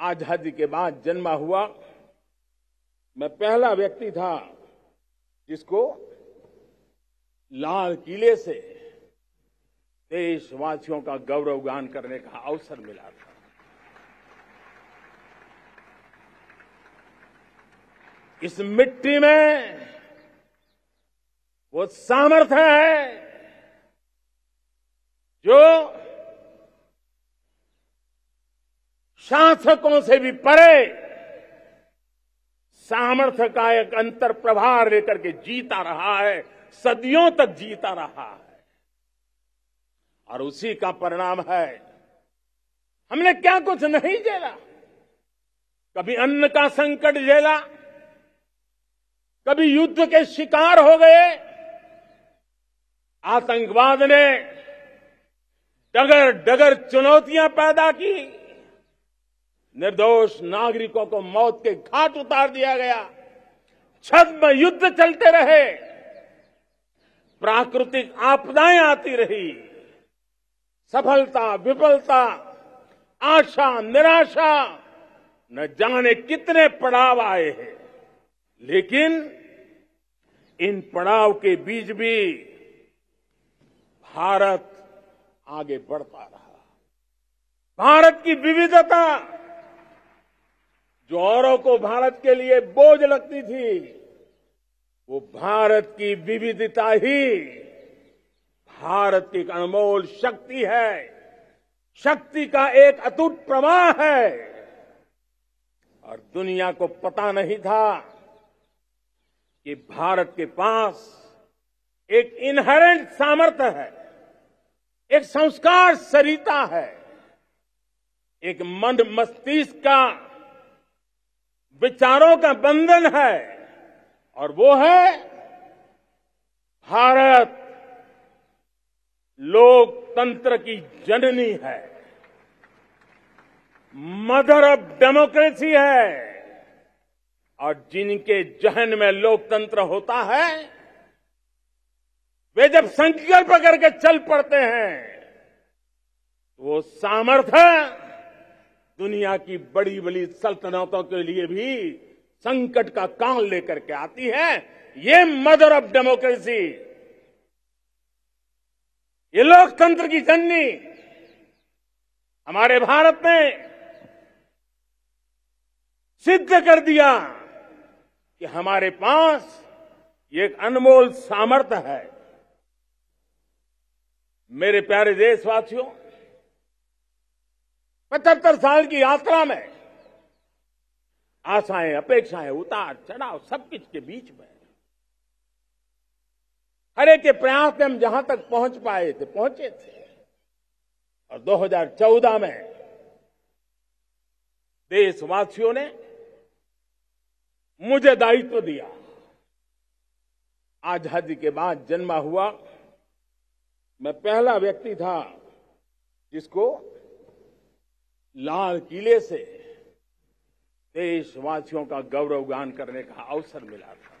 आजादी के बाद जन्मा हुआ मैं पहला व्यक्ति था जिसको लाल किले से देशवासियों का गौरवगान करने का अवसर मिला था इस मिट्टी में वो सामर्थ्य है जो शासकों से भी परे सामर्थ्य का एक अंतर प्रभार लेकर के जीता रहा है सदियों तक जीता रहा है और उसी का परिणाम है हमने क्या कुछ नहीं झेला कभी अन्न का संकट झेला कभी युद्ध के शिकार हो गए आतंकवाद ने डगर डगर चुनौतियां पैदा की निर्दोष नागरिकों को मौत के घाट उतार दिया गया छद्म युद्ध चलते रहे प्राकृतिक आपदाएं आती रही सफलता विफलता आशा निराशा न जाने कितने पड़ाव आए हैं लेकिन इन पड़ाव के बीच भी भारत आगे बढ़ता रहा भारत की विविधता जो औरों को भारत के लिए बोझ लगती थी वो भारत की विविधता ही भारत की अनमोल शक्ति है शक्ति का एक अतुट प्रवाह है और दुनिया को पता नहीं था कि भारत के पास एक इनहेरेंट सामर्थ्य है एक संस्कार सरिता है एक मन मस्तिष्क का विचारों का बंधन है और वो है भारत लोकतंत्र की जननी है मदर ऑफ डेमोक्रेसी है और जिनके जहन में लोकतंत्र होता है वे जब संकल्प करके चल पड़ते हैं तो वो सामर्थ्य दुनिया की बड़ी बड़ी सल्तनतों के लिए भी संकट का काल लेकर के आती है ये मदर ऑफ डेमोक्रेसी ये लोकतंत्र की जननी हमारे भारत ने सिद्ध कर दिया कि हमारे पास ये एक अनमोल सामर्थ्य है मेरे प्यारे देशवासियों पचहत्तर साल की यात्रा में आशाएं अपेक्षाएं उतार चढ़ाव सब कुछ के बीच में हरे के प्रयास में हम जहां तक पहुंच पाए थे पहुंचे थे और 2014 में देशवासियों ने मुझे दायित्व दिया आजादी के बाद जन्मा हुआ मैं पहला व्यक्ति था जिसको लाल किले से देशवासियों का गौरवगान करने का अवसर मिला था